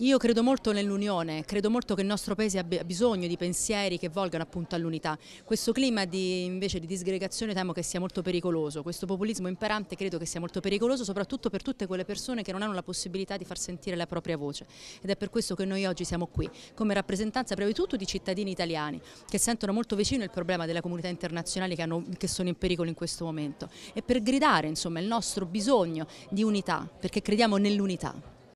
Io credo molto nell'unione, credo molto che il nostro paese abbia bisogno di pensieri che volgano appunto all'unità. Questo clima di, invece di disgregazione temo che sia molto pericoloso, questo populismo imperante credo che sia molto pericoloso soprattutto per tutte quelle persone che non hanno la possibilità di far sentire la propria voce ed è per questo che noi oggi siamo qui come rappresentanza prima di tutto di cittadini italiani che sentono molto vicino il problema della comunità internazionale che, hanno, che sono in pericolo in questo momento e per gridare insomma il nostro bisogno di unità perché crediamo nell'unità.